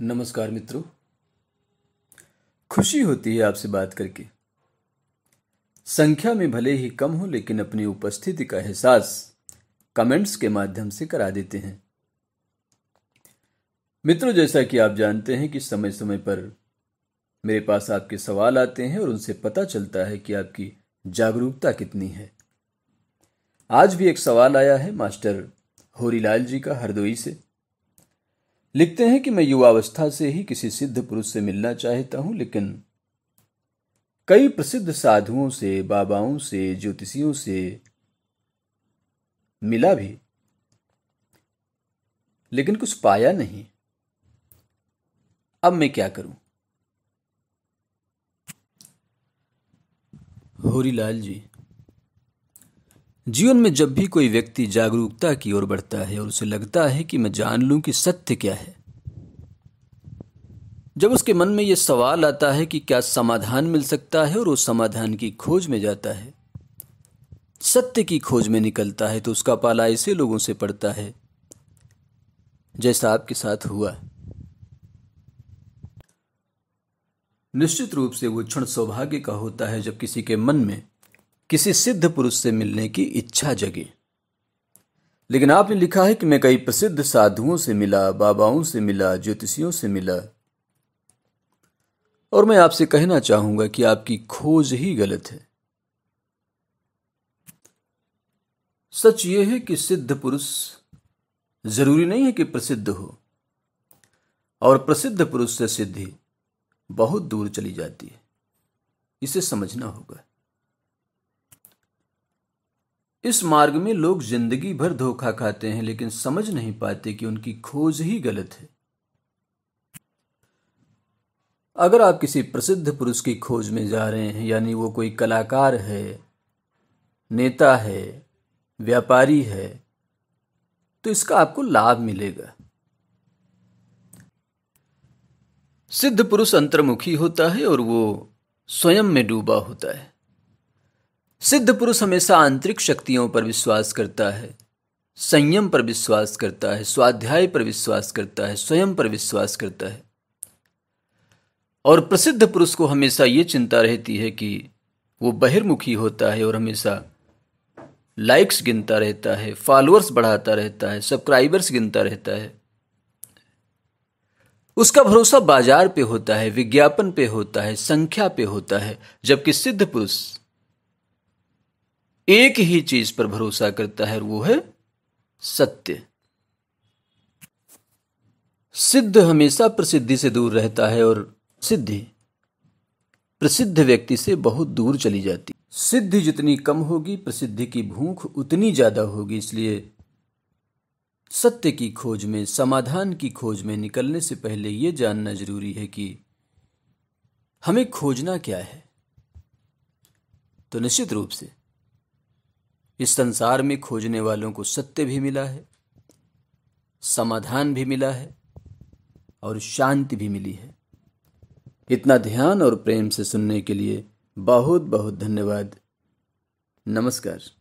नमस्कार मित्रों खुशी होती है आपसे बात करके संख्या में भले ही कम हो लेकिन अपनी उपस्थिति का एहसास कमेंट्स के माध्यम से करा देते हैं मित्रों जैसा कि आप जानते हैं कि समय समय पर मेरे पास आपके सवाल आते हैं और उनसे पता चलता है कि आपकी जागरूकता कितनी है आज भी एक सवाल आया है मास्टर होरीलाल जी का हरदोई से लिखते हैं कि मैं युवावस्था से ही किसी सिद्ध पुरुष से मिलना चाहता हूं लेकिन कई प्रसिद्ध साधुओं से बाबाओं से ज्योतिषियों से मिला भी लेकिन कुछ पाया नहीं अब मैं क्या करूं होरीलाल जी जीवन में जब भी कोई व्यक्ति जागरूकता की ओर बढ़ता है और उसे लगता है कि मैं जान लूं कि सत्य क्या है जब उसके मन में यह सवाल आता है कि क्या समाधान मिल सकता है और उस समाधान की खोज में जाता है सत्य की खोज में निकलता है तो उसका पाला ऐसे लोगों से पड़ता है जैसा आपके साथ हुआ निश्चित रूप से वो क्षण सौभाग्य का होता है जब किसी के मन में किसी सिद्ध पुरुष से मिलने की इच्छा जगी लेकिन आपने लिखा है कि मैं कई प्रसिद्ध साधुओं से मिला बाबाओं से मिला ज्योतिषियों से मिला और मैं आपसे कहना चाहूंगा कि आपकी खोज ही गलत है सच यह है कि सिद्ध पुरुष जरूरी नहीं है कि प्रसिद्ध हो और प्रसिद्ध पुरुष से सिद्धि बहुत दूर चली जाती है इसे समझना होगा इस मार्ग में लोग जिंदगी भर धोखा खाते हैं लेकिन समझ नहीं पाते कि उनकी खोज ही गलत है अगर आप किसी प्रसिद्ध पुरुष की खोज में जा रहे हैं यानी वो कोई कलाकार है नेता है व्यापारी है तो इसका आपको लाभ मिलेगा सिद्ध पुरुष अंतर्मुखी होता है और वो स्वयं में डूबा होता है सिद्ध पुरुष हमेशा आंतरिक शक्तियों पर विश्वास करता है संयम पर विश्वास करता है स्वाध्याय पर विश्वास करता है स्वयं पर विश्वास करता है और प्रसिद्ध पुरुष को हमेशा ये चिंता रहती है कि वो बहिर्मुखी होता है और हमेशा लाइक्स गिनता रहता है फॉलोअर्स बढ़ाता रहता है सब्सक्राइबर्स गिनता रहता है उसका भरोसा बाजार पे होता है विज्ञापन पे होता है संख्या पे होता है जबकि सिद्ध पुरुष एक ही चीज पर भरोसा करता है वो है सत्य सिद्ध हमेशा प्रसिद्धि से दूर रहता है और सिद्धि प्रसिद्ध व्यक्ति से बहुत दूर चली जाती सिद्धि जितनी कम होगी प्रसिद्धि की भूख उतनी ज्यादा होगी इसलिए सत्य की खोज में समाधान की खोज में निकलने से पहले यह जानना जरूरी है कि हमें खोजना क्या है तो निश्चित रूप से इस संसार में खोजने वालों को सत्य भी मिला है समाधान भी मिला है और शांति भी मिली है इतना ध्यान और प्रेम से सुनने के लिए बहुत बहुत धन्यवाद नमस्कार